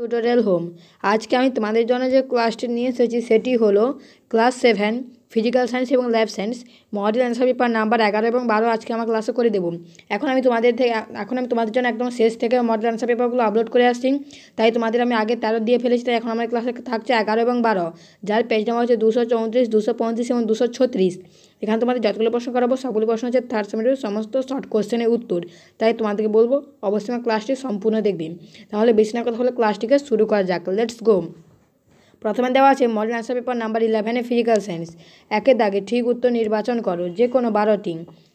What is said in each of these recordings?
tutorial home আজকে আমি তোমাদের জন্য যে ক্লাসটি নিয়ে এসেছি সেটি হলো ক্লাস সেভেন ফিজিক্যাল সায়েন্স এবং lab science model answer paper number এগারো এবং বারো আজকে আমার ক্লাসে করে দেবো এখন আমি তোমাদের থেকে এখন আমি তোমাদের জন্য একদম শেষ থেকে মডেল অ্যান্সার পেপারগুলো আপলোড করে আসছি তাই তোমাদের আমি আগে তেরো দিয়ে ফেলেছি তাই এখন আমার ক্লাসে থাকছে এগারো এবং বারো যার পেজ নাম্বার হচ্ছে দুশো চৌত্রিশ দুশো পঁয়ত্রিশ এবং দুশো ছত্রিশ এখানে তোমাদের যতগুলো প্রশ্ন করাবো সবগুলো প্রশ্ন হচ্ছে থার্ড সেমিস্টারের সমস্ত শর্ট কোশ্চেনের উত্তর তাই তোমাদেরকে বলবো অবশ্যই আমার ক্লাসটি সম্পূর্ণ দেখবি তাহলে বেশি না কথা হলে ক্লাসটিকে শুরু করা যাক লেটস গো প্রথমে দেওয়া আছে মডেল আনসার পেপার নাম্বার ইলেভেনে ফিজিক্যাল সায়েন্স একের দাগে ঠিক উত্তর নির্বাচন করো যে কোনো বারোটি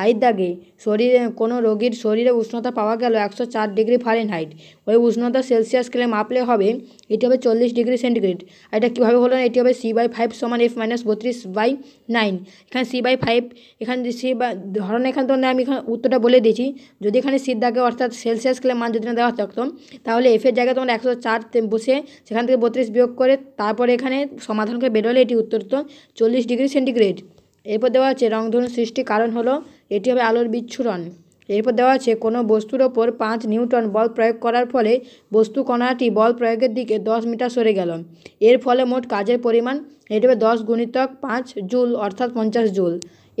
হাইট দাগে শরীরে কোনো রোগীর শরীরে উষ্ণতা পাওয়া গেল একশো চার ডিগ্রি ফারেনহাইট ওই উষ্ণতা সেলসিয়াস স্কেলে মাপলে হবে এটি হবে চল্লিশ ডিগ্রি সেন্টিগ্রেড আর এটা কীভাবে হলো এটি হবে সি বাই ফাইভ সমান এফ মাইনাস বত্রিশ বাই নাইন এখানে সি বাই ফাইভ এখানে সি বা ধরনের এখানে তো আমি এখানে উত্তরটা বলে দিয়েছি যদি এখানে সি দাগে অর্থাৎ সেলসিয়াস স্কেলে মান যদি না দেওয়া থাকতো তাহলে এফের জায়গায় তোমরা একশো চার বসে সেখান থেকে বত্রিশ বিয়োগ করে তারপরে এখানে সমাধানকে বেরোলে এটি উত্তর তো চল্লিশ ডিগ্রি সেন্টিগ্রেড এরপর দেওয়া আছে রংধনু সৃষ্টির কারণ হলো এটি হবে আলোর বিচ্ছুরণ এরপর দেওয়া আছে কোনো বস্তুর ওপর পাঁচ নিউটন বল প্রয়োগ করার ফলে বস্তু কণাটি বল প্রয়োগের দিকে দশ মিটার সরে গেল এর ফলে মোট কাজের পরিমাণ এটি হবে দশ গুণিতক পাঁচ জুল অর্থাৎ পঞ্চাশ জুল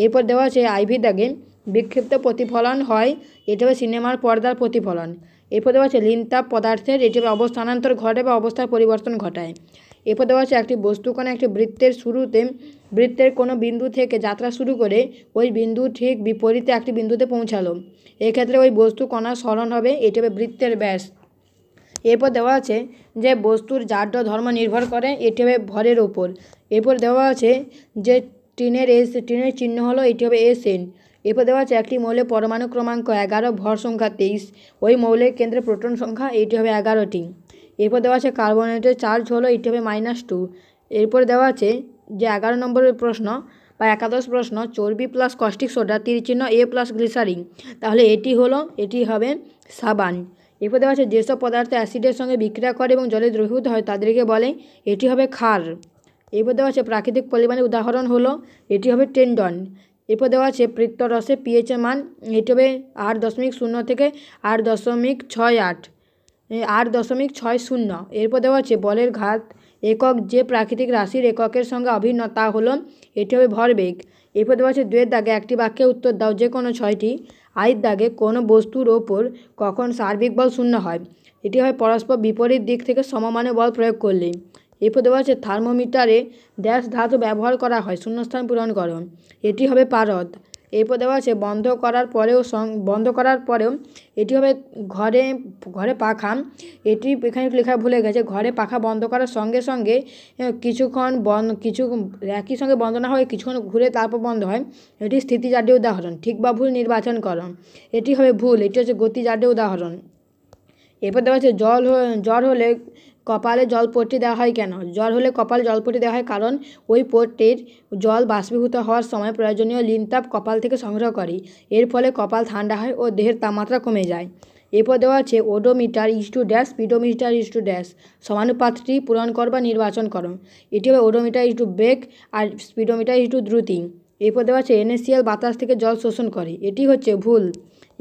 এরপর দেওয়া আছে আইভি দাগে বিক্ষিপ্ত প্রতিফলন হয় এটি হবে সিনেমার পর্দার প্রতিফলন এরপর দেওয়া আছে লিনতাপ পদার্থের এটি হবে অবস্থানান্তর ঘটে বা অবস্থার পরিবর্তন ঘটায় এরপর দেওয়া হচ্ছে একটি বস্তু কোনো একটি বৃত্তের শুরুতে বৃত্তের কোনো বিন্দু থেকে যাত্রা শুরু করে ওই বিন্দু ঠিক বিপরীতে একটি বিন্দুতে পৌঁছালো এক্ষেত্রে ওই বস্তু কণার স্মরণ হবে এটি হবে বৃত্তের ব্যাস এরপর দেওয়া আছে যে বস্তুর জাড্য ধর্ম নির্ভর করে এটি হবে ভরের ওপর এরপর দেওয়া আছে যে টিনের এস টিনের চিহ্ন হলো এটি হবে এস এন এরপর দেওয়া আছে একটি মৌলের পরমাণু ক্রমাঙ্ক এগারো ভর সংখ্যা তেইশ ওই মৌলের কেন্দ্রে প্রোটন সংখ্যা এটি হবে এগারোটি এরপর দেওয়া আছে কার্বোনেটের চার্জ হলো এটি হবে মাইনাস টু এরপরে দেওয়া আছে যে এগারো নম্বরের প্রশ্ন বা একাদশ প্রশ্ন চর্বি প্লাস কস্টিক সোডা চিহ্ন এ প্লাস গ্লিসারিং তাহলে এটি হলো এটি হবে সাবান এরপর দেওয়া আছে যেসব পদার্থ অ্যাসিডের সঙ্গে বিক্রিয়া করে এবং জলে দ্রবীভূত হয় তাদেরকে বলে এটি হবে ক্ষার এরপর দেওয়া আছে প্রাকৃতিক পরিমাণের উদাহরণ হলো এটি হবে টেন্ডন এরপর দেওয়া আছে পৃত্তরসে পিএচের মান এটি হবে আট দশমিক শূন্য থেকে আট দশমিক ছয় আট আট দশমিক ছয় শূন্য এরপর দেওয়া আছে বলের ঘাত একক যে প্রাকৃতিক রাশির এককের সঙ্গে অভিন্ন তা হলো এটি হবে ভরবেগ এরপর দেওয়া আছে দুয়ের দাগে একটি বাক্যে উত্তর দাও যে কোনো ছয়টি আয়ের দাগে কোনো বস্তুর ওপর কখন সার্বিক বল শূন্য হয় এটি হয় পরস্পর বিপরীত দিক থেকে সমমানে বল প্রয়োগ করলে এরপর দেওয়া আছে থার্মোমিটারে ড্যাশ ধাতু ব্যবহার করা হয় শূন্যস্থান পূরণ করো এটি হবে পারদ এরপর দেওয়া আছে বন্ধ করার পরেও বন্ধ করার পরেও এটি হবে ঘরে ঘরে পাখা এটি এখানে লেখা ভুলে গেছে ঘরে পাখা বন্ধ করার সঙ্গে সঙ্গে কিছুক্ষণ বন্ধ কিছু একই সঙ্গে বন্ধ না হয়ে কিছুক্ষণ ঘুরে তারপর বন্ধ হয় এটি স্থিতি জাতীয় উদাহরণ ঠিক বা ভুল নির্বাচন করণ এটি হবে ভুল এটি হচ্ছে গতি জাতীয় উদাহরণ এরপর দেওয়া আছে জল জল হলে কপালে জল জলপট্টি দেওয়া হয় কেন জ্বর হলে কপালে জল জলপট্টি দেওয়া হয় কারণ ওই পট্টির জল বাষ্পীভূত হওয়ার সময় প্রয়োজনীয় লিনতাপ কপাল থেকে সংগ্রহ করে এর ফলে কপাল ঠান্ডা হয় ও দেহের তাপমাত্রা কমে যায় এরপর দেওয়া আছে odometer is to dash speedometer is to dash সমানুপাতটি পূরণ কর বা নির্বাচন করো এটি হবে ওডোমিটার ইস টু বেগ আর স্পিডোমিটার ইস টু দ্রুতি এরপর দেওয়া আছে এনএসিএল বাতাস থেকে জল শোষণ করে এটি হচ্ছে ভুল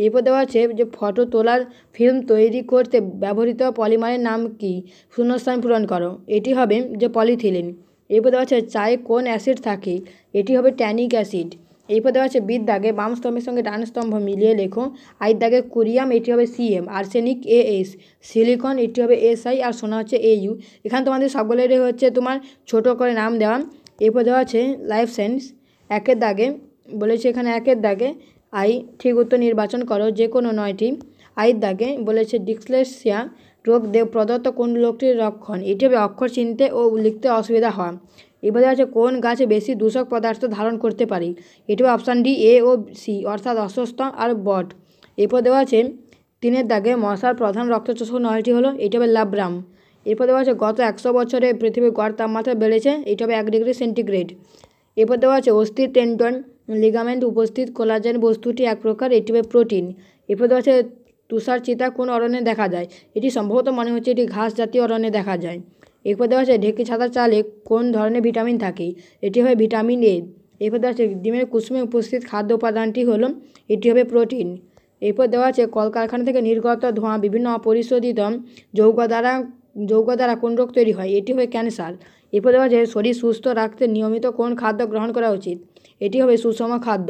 এরপর দেওয়া আছে যে ফটো তোলার ফিল্ম তৈরি করতে ব্যবহৃত পলিমারের নাম কী শূন্যস্থান পূরণ করো এটি হবে যে পলিথিলিন এরপর দেওয়া আছে চায়ে কোন অ্যাসিড থাকে এটি হবে ট্যানিক অ্যাসিড এরপর দেওয়া আছে বিদ দাগে বাম স্তম্ভের সঙ্গে ডান স্তম্ভ মিলিয়ে লেখো আই দাগে কুরিয়াম এটি হবে CM arsenic A S silicon এটি হবে এসআই আর সোনা হচ্ছে এ ইউ এখানে তোমাদের সকলেরই হচ্ছে তোমার ছোট করে নাম দেওয়া এরপর দেওয়া আছে লাইফ সায়েন্স একের দাগে বলেছে এখানে একের দাগে আই ঠিক উত্তর নির্বাচন করো যে কোনো নয়টি আই দাগে বলেছে ডিক্সলেসিয়া রোগ দেব প্রদত্ত কোন লোকটির লক্ষণ এটি হবে অক্ষর চিনতে ও লিখতে অসুবিধা হয় এবারে আছে কোন গাছে বেশি দূষক পদার্থ ধারণ করতে পারি এটি হবে অপশান ডি এ ও সি অর্থাৎ অসুস্থ আর বট এরপর দেওয়া আছে তিনের দাগে মশার প্রধান রক্তচোষক নয়টি হলো এটি হবে লাব্রাম এরপর দেওয়া আছে গত একশো বছরে পৃথিবীর গড় তাপমাত্রা বেড়েছে এটি হবে এক ডিগ্রি সেন্টিগ্রেড এরপর দেওয়া আছে অস্থির টেন্ডন লিগামেন্ট উপস্থিত কোলাজেন বস্তুটি এক প্রকার এটি প্রোটিন এরপর আছে তুষার চিতা কোন অরণ্যে দেখা যায় এটি সম্ভবত মনে হচ্ছে এটি ঘাস জাতীয় অরণ্যে দেখা যায় এরপর দেওয়া আছে ঢেকি ছাতা চালে কোন ধরনের ভিটামিন থাকে এটি হবে ভিটামিন এ এরপর দেওয়া আছে ডিমের কুসুমে উপস্থিত খাদ্য উপাদানটি হল এটি হবে প্রোটিন এরপর দেওয়া আছে কলকারখানা থেকে নির্গত ধোঁয়া বিভিন্ন অপরিশোধিত যৌগ দ্বারা যৌগ দ্বারা কোন রোগ তৈরি হয় এটি হবে ক্যান্সার এরপর দেওয়া আছে শরীর সুস্থ রাখতে নিয়মিত কোন খাদ্য গ্রহণ করা উচিত এটি হবে সুষম খাদ্য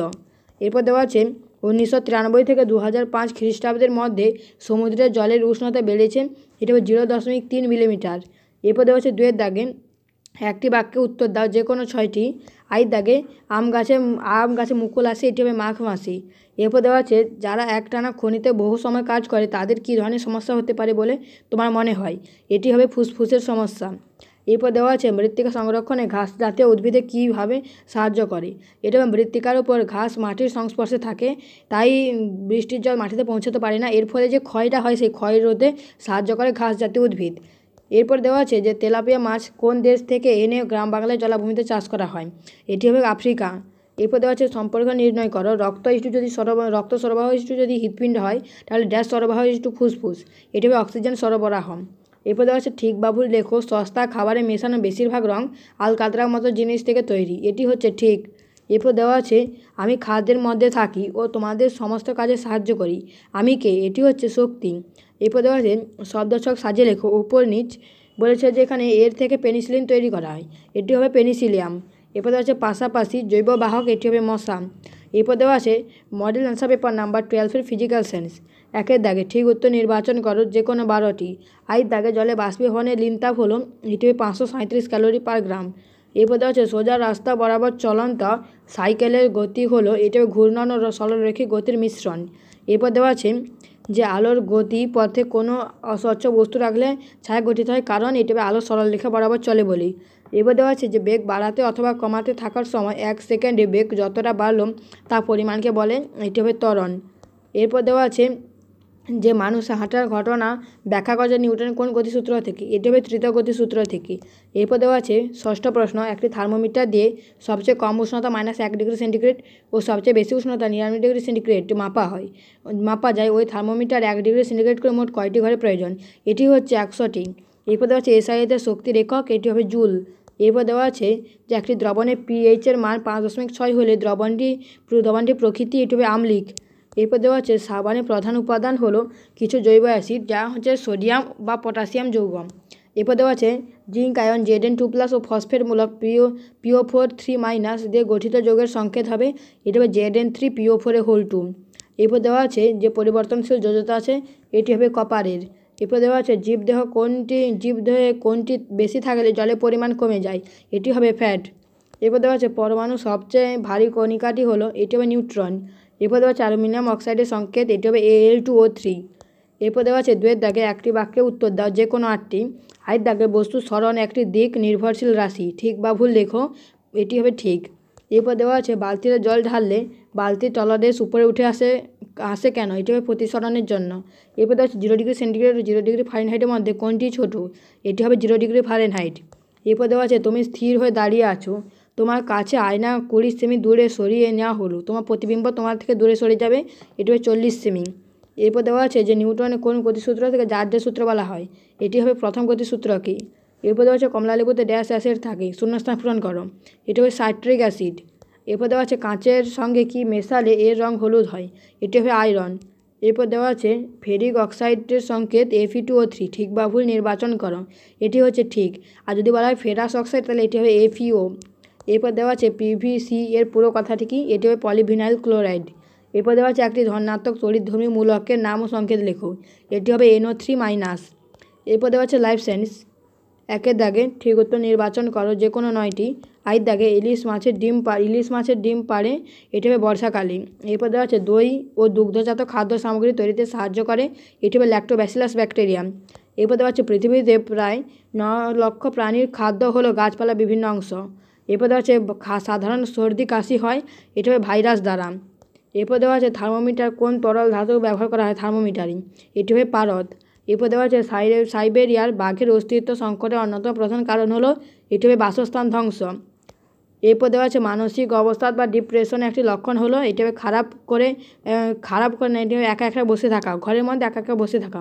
এরপর দেওয়া আছে উনিশশো তিরানব্বই থেকে দু হাজার পাঁচ খ্রিস্টাব্দের মধ্যে সমুদ্রের জলের উষ্ণতা বেড়েছে এটি হবে জিরো দশমিক তিন মিলিমিটার এরপর দেওয়া হচ্ছে দুয়ের দাগে একটি বাক্যে উত্তর দাও যে কোনো ছয়টি আই দাগে আম গাছে আম গাছে মুকুল আসে এটি হবে মাঘ মাসি এরপর দেওয়া আছে যারা একটানা খনিতে বহু সময় কাজ করে তাদের কী ধরনের সমস্যা হতে পারে বলে তোমার মনে হয় এটি হবে ফুসফুসের সমস্যা এরপর দেওয়া আছে মৃত্তিকা সংরক্ষণে ঘাস জাতীয় উদ্ভিদে কীভাবে সাহায্য করে এটা মৃত্তিকার উপর ঘাস মাটির সংস্পর্শে থাকে তাই বৃষ্টির জল মাটিতে পৌঁছাতে পারে না এর ফলে যে ক্ষয়টা হয় সেই ক্ষয় রোধে সাহায্য করে ঘাস জাতীয় উদ্ভিদ এরপর দেওয়া আছে যে তেলাপিয়া মাছ কোন দেশ থেকে এনে গ্রাম বাংলায় জলাভূমিতে চাষ করা হয় এটি হবে আফ্রিকা এরপর দেওয়া আছে সম্পর্ক নির্ণয় করো রক্ত ইস্যু যদি সরবরাহ রক্ত সরবরাহ ইস্যু যদি হৃৎপিণ্ড হয় তাহলে ড্যাশ সরবরাহ ইস্যু ফুসফুস এটি হবে অক্সিজেন সরবরাহ এরপর দেওয়া আছে ঠিক বাবুর লেখো সস্তা খাবারে মেশানো বেশিরভাগ রং আলকাতরার মতো জিনিস থেকে তৈরি এটি হচ্ছে ঠিক এরপর দেওয়া আছে আমি খাদ্যের মধ্যে থাকি ও তোমাদের সমস্ত কাজে সাহায্য করি আমি কে এটি হচ্ছে শক্তি এরপর দেওয়া আছে শব্দছক সাজে লেখো উপর নিচ বলেছে যে এখানে এর থেকে পেনিসিলিন তৈরি করা হয় এটি হবে পেনিসিলিয়াম এরপর দেওয়া আছে পাশাপাশি জৈব বাহক এটি হবে মশা এরপর দেওয়া আছে মডেল অ্যান্সার পেপার নাম্বার টুয়েলভের ফিজিক্যাল সায়েন্স একের দাগে ঠিক উত্তর নির্বাচন করো যে কোনো বারোটি আই দাগে জলে বাষ্পীভবনের লিনতাপ হলো এটি পাঁচশো সাঁইত্রিশ ক্যালোরি পার গ্রাম এরপর দেওয়া হচ্ছে সোজা রাস্তা বরাবর চলন্ত সাইকেলের গতি হলো এটা ঘূর্ণন ও সরলরেখী গতির মিশ্রণ এরপর দেওয়া আছে যে আলোর গতি পথে কোনো অস্বচ্ছ বস্তু রাখলে ছায়া গঠিত হয় কারণ এটি আলো সরলরেখা বরাবর চলে বলি এবার দেওয়া আছে যে বেগ বাড়াতে অথবা কমাতে থাকার সময় এক সেকেন্ডে বেগ যতটা বাড়ল তা পরিমাণকে বলে এটি হবে ত্বরণ এরপর দেওয়া আছে যে মানুষ হাঁটার ঘটনা ব্যাখ্যা করা যায় নিউটনের কোন গতিসূত্র থেকে এটি হবে তৃতীয় গতিসূত্র থেকে এরপর দেওয়া আছে ষষ্ঠ প্রশ্ন একটি থার্মোমিটার দিয়ে সবচেয়ে কম উষ্ণতা মাইনাস এক ডিগ্রি সেন্টিগ্রেড ও সবচেয়ে বেশি উষ্ণতা নিরানব্বই ডিগ্রি সেন্টিগ্রেড মাপা হয় মাপা যায় ওই থার্মোমিটার এক ডিগ্রি সেন্টিগ্রেড করে মোট কয়টি ঘরে প্রয়োজন এটি হচ্ছে একশোটি এরপর দেওয়া আছে এসআইএতে শক্তির একক এটি হবে জুল এরপর দেওয়া আছে যে একটি দ্রবণের পিএইচের মান পাঁচ দশমিক ছয় হলে দ্রবণটি দ্রবণটির প্রকৃতি এটি হবে আমলিক এরপর দেওয়া হচ্ছে সাবানের প্রধান উপাদান হলো কিছু জৈব অ্যাসিড যা হচ্ছে সোডিয়াম বা পটাশিয়াম যৌগ এরপর দেওয়া আছে zinc ion Z N two plus ও ফসফেট মূলক PO PO four three minus দিয়ে গঠিত যোগের সংকেত হবে এটা হবে জেডেন থ্রি পিও ফোরে হোল টু এরপর দেওয়া আছে যে পরিবর্তনশীল যোজতা আছে এটি হবে কপারের এরপর দেওয়া আছে জীবদেহ কোনটি জীবদেহে কোনটি বেশি থাকলে জলের পরিমাণ কমে যায় এটি হবে ফ্যাট এরপর দেওয়া আছে পরমাণু সবচেয়ে ভারী কণিকাটি হলো এটি হবে নিউট্রন এরপর দেওয়া হচ্ছে অ্যালুমিনিয়াম অক্সাইডের সংকেত এটি হবে এল টু ও থ্রি এরপর দেওয়া আছে দুয়ের দাগে একটি বাক্যে উত্তর দাও যে কোনো আটটি আয়ের দাগে বস্তু স্মরণ একটি দিক নির্ভরশীল রাশি ঠিক বা ভুল দেখো এটি হবে ঠিক এরপর দেওয়া আছে বালতিতে জল ঢাললে বালতির তলদেশ উপরে উঠে আসে আসে কেন এটি হবে প্রতিসরণের জন্য এরপর দেওয়া হচ্ছে জিরো ডিগ্রি সেন্টিগ্রেড ও জিরো ডিগ্রি ফারেনহাইটের মধ্যে কোনটি ছোটো এটি হবে জিরো ডিগ্রি ফারেনহাইট এরপর দেওয়া আছে তুমি স্থির হয়ে দাঁড়িয়ে আছো তোমার কাছে আয়না কুড়ি সেমি দূরে সরিয়ে নেওয়া হলো তোমার প্রতিবিম্ব তোমার থেকে দূরে সরে যাবে এটি হবে চল্লিশ সেমি এরপর দেওয়া আছে যে নিউটনের কোন গতিসূত্র থেকে যার যে সূত্র বলা হয় এটি হবে প্রথম গতিসূত্র কি এরপর দেওয়া আছে কমলালেবুতে ড্যাস অ্যাসিড থাকে শূন্যস্থান পূরণ করো এটি হবে সাইট্রিক অ্যাসিড এরপর দেওয়া আছে কাঁচের সঙ্গে কি মেশালে এর রং হলুদ হয় এটি হবে আয়রন এরপর দেওয়া আছে ফেরিক অক্সাইডের সংকেত এফি টু ও থ্রি ঠিক বা ভুল নির্বাচন করো এটি হচ্ছে ঠিক আর যদি বলা হয় ফেরাস অক্সাইড তাহলে এটি হবে এফিও এরপর দেওয়া আছে পিভিসি এর পুরো কথাটি কি এটি হবে পলিভিনাইল ক্লোরাইড এরপর দেওয়া আছে একটি ধনাত্মক তড়িৎধর্মী মূলকের নাম ও সংকেত লেখো এটি হবে এনও থ্রি মাইনাস এরপর দেওয়া আছে লাইফ সায়েন্স একের দাগে ঠিক উত্তর নির্বাচন করো যে কোনো নয়টি আয়ের দাগে ইলিশ মাছের ডিম পা ইলিশ মাছের ডিম পাড়ে এটি হবে বর্ষাকালে এরপর দেওয়া আছে দই ও দুগ্ধজাত খাদ্য সামগ্রী তৈরিতে সাহায্য করে এটি হবে ল্যাক্টোব্যাসিলাস ব্যাকটেরিয়া এরপর দেওয়া হচ্ছে পৃথিবীতে প্রায় ন লক্ষ প্রাণীর খাদ্য হলো গাছপালা বিভিন্ন অংশ এরপর দেওয়া আছে সাধারণ সর্দি কাশি হয় এটা হয় ভাইরাস দ্বারা এরপর দেওয়া আছে থার্মোমিটার কোন তরল ধাতু ব্যবহার করা হয় থার্মোমিটারিং এটি হয় পারদ এরপর দেওয়া আছে সাইবেরিয়ার বাঘের অস্তিত্ব সংকটের অন্যতম প্রধান কারণ হলো এটি হবে বাসস্থান ধ্বংস এরপর দেওয়া আছে মানসিক অবস্থা বা ডিপ্রেশনের একটি লক্ষণ হলো এটি হবে খারাপ করে খারাপ করে না এটি একা একা বসে থাকা ঘরের মধ্যে একা একা বসে থাকা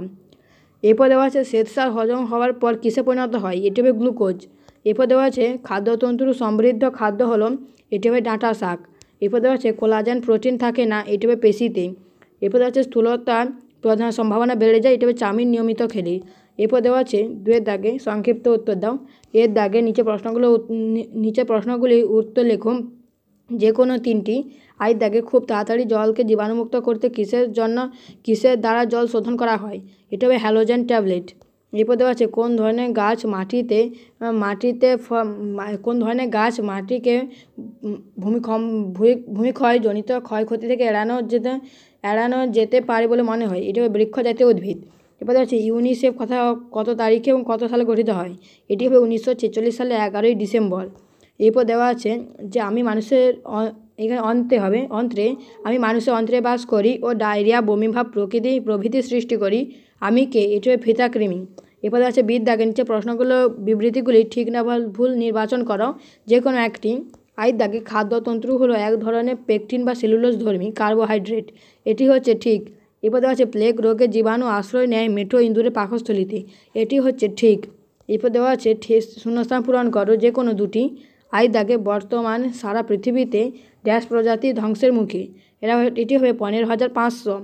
এরপর দেওয়া আছে শ্বেতসার হজম হওয়ার পর কিসে পরিণত হয় এটি হবে গ্লুকোজ এরপর দেওয়া আছে তন্তুর সমৃদ্ধ খাদ্য হলো এটি হবে ডাঁটা শাক এরপর দেওয়া আছে কোলাজেন প্রোটিন থাকে না এটি হবে পেশিতে এরপর দেওয়া আছে স্থূলতা প্রধান সম্ভাবনা বেড়ে যায় এটি হবে চাউমিন নিয়মিত খেলে এরপর দেওয়া আছে দুয়ের দাগে সংক্ষিপ্ত উত্তর দাও এর দাগে নিচে প্রশ্নগুলো নিচে প্রশ্নগুলি উত্তর লেখুন যে কোনো তিনটি আয় দাগে খুব তাড়াতাড়ি জলকে জীবাণুমুক্ত করতে কিসের জন্য কিসের দ্বারা জল শোধন করা হয় এটা হবে হ্যালোজেন ট্যাবলেট এরপর দেওয়া আছে কোন ধরনের গাছ মাটিতে মাটিতে কোন ধরনের গাছ মাটিকে ভূমিক্ষম ভূমিক্ষয় জনিত ক্ষয়ক্ষতি থেকে এড়ানো যেতে এড়ানো যেতে পারে বলে মনে হয় এটি বৃক্ষ জাতীয় উদ্ভিদ এরপর দেওয়া আছে ইউনিসেফ কথা কত তারিখে এবং কত সালে গঠিত হয় এটি হবে উনিশশো ছেচল্লিশ সালে এগারোই ডিসেম্বর এরপর দেওয়া আছে যে আমি মানুষের এখানে অন্তে হবে অন্ত্রে আমি মানুষের অন্ত্রে বাস করি ও ডায়রিয়া বমিভাব প্রকৃতি প্রভৃতি সৃষ্টি করি আমি কে এটা ফিদা কৃমি এরপরে আছে বিদ্যাকে নিচে প্রশ্নগুলো বিবৃতিগুলি ঠিক না ভুল নির্বাচন করো যে কোনো একটি আই দাগে খাদ্যতন্ত্র হলো এক ধরনের পেকটিন বা সেলুলোস ধর্মী কার্বোহাইড্রেট এটি হচ্ছে ঠিক এরপরে আছে প্লেগ রোগে জীবাণু আশ্রয় নেয় মেঠো ইঁদুরের পাকস্থলিতে এটি হচ্ছে ঠিক এরপর দেওয়া আছে ঠেস শূন্যস্থান পূরণ করো যে কোনো দুটি আই দাগে বর্তমান সারা পৃথিবীতে ড্যাশ প্রজাতি ধ্বংসের মুখে এরা এটি হবে পনেরো হাজার পাঁচশো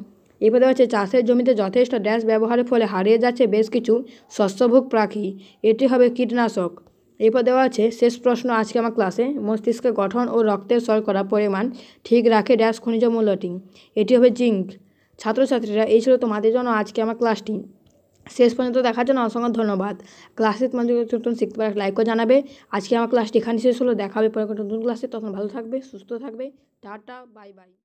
এরপর দেওয়া হচ্ছে চাষের জমিতে যথেষ্ট ড্যাশ ব্যবহারের ফলে হারিয়ে যাচ্ছে বেশ কিছু শস্যভোগ পাখি এটি হবে কীটনাশক এরপর দেওয়া আছে শেষ প্রশ্ন আজকে আমার ক্লাসে মস্তিষ্কের গঠন ও রক্তের শর্করা পরিমাণ ঠিক রাখে ড্যাশ খনিজ মূল্যটি এটি হবে জিঙ্ক ছাত্রছাত্রীরা এই ছিল তোমাদের জন্য আজকে আমার ক্লাসটি শেষ পর্যন্ত দেখার জন্য অসংখ্য ধন্যবাদ ক্লাসে তোমাদের নতুন শিখতে পারে লাইকও জানাবে আজকে আমার ক্লাসটি এখানে শেষ হলো দেখাবে পরে নতুন ক্লাসে তখন ভালো থাকবে সুস্থ থাকবে টাটা বাই বাই